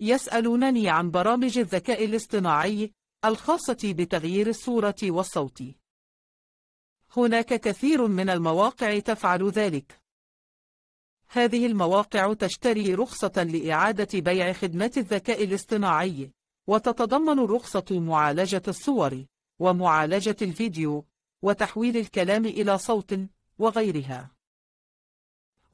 يسألونني عن برامج الذكاء الاصطناعي الخاصة بتغيير الصورة والصوت. هناك كثير من المواقع تفعل ذلك. هذه المواقع تشتري رخصة لإعادة بيع خدمات الذكاء الاصطناعي، وتتضمن رخصة معالجة الصور، ومعالجة الفيديو، وتحويل الكلام إلى صوت، وغيرها.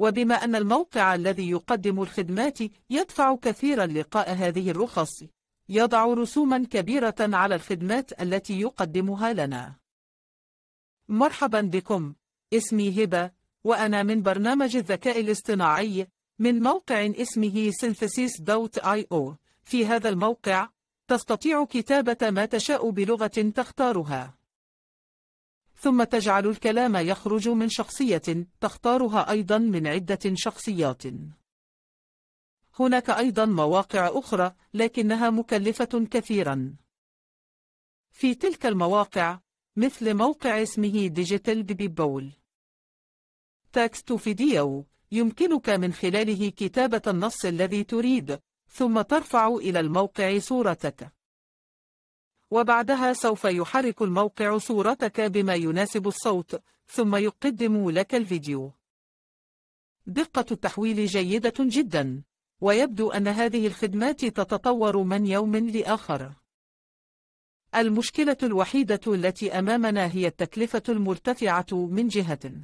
وبما أن الموقع الذي يقدم الخدمات يدفع كثيرا لقاء هذه الرخص يضع رسوما كبيرة على الخدمات التي يقدمها لنا مرحبا بكم اسمي هبة وأنا من برنامج الذكاء الاصطناعي من موقع اسمه synthesis.io. في هذا الموقع تستطيع كتابة ما تشاء بلغة تختارها ثم تجعل الكلام يخرج من شخصية تختارها أيضا من عدة شخصيات هناك أيضا مواقع أخرى لكنها مكلفة كثيرا في تلك المواقع مثل موقع اسمه ديجيتال بيبي بول فيديو يمكنك من خلاله كتابة النص الذي تريد ثم ترفع إلى الموقع صورتك وبعدها سوف يحرك الموقع صورتك بما يناسب الصوت ثم يقدم لك الفيديو دقة التحويل جيدة جدا ويبدو أن هذه الخدمات تتطور من يوم لآخر المشكلة الوحيدة التي أمامنا هي التكلفة المرتفعة من جهة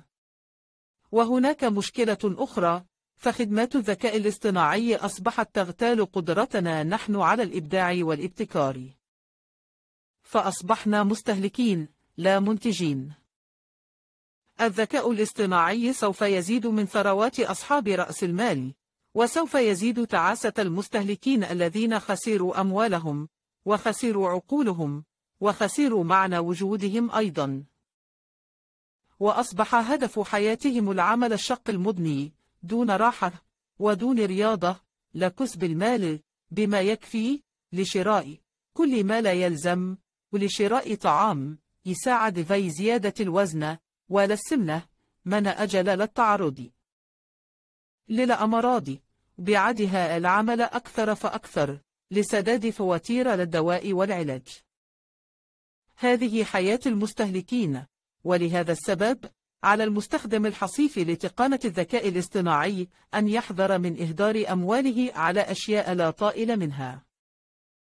وهناك مشكلة أخرى فخدمات الذكاء الاصطناعي أصبحت تغتال قدرتنا نحن على الإبداع والابتكار فأصبحنا مستهلكين لا منتجين الذكاء الاصطناعي سوف يزيد من ثروات أصحاب رأس المال وسوف يزيد تعاسة المستهلكين الذين خسروا أموالهم وخسروا عقولهم وخسروا معنى وجودهم أيضا وأصبح هدف حياتهم العمل الشق المضني دون راحة ودون رياضة لكسب المال بما يكفي لشراء كل ما لا يلزم ولشراء طعام يساعد في زيادة الوزن السمنة من أجل للتعرض للأمراض بعدها العمل أكثر فأكثر لسداد فواتير للدواء والعلاج هذه حياة المستهلكين ولهذا السبب على المستخدم الحصيف لتقانة الذكاء الاصطناعي أن يحذر من إهدار أمواله على أشياء لا طائل منها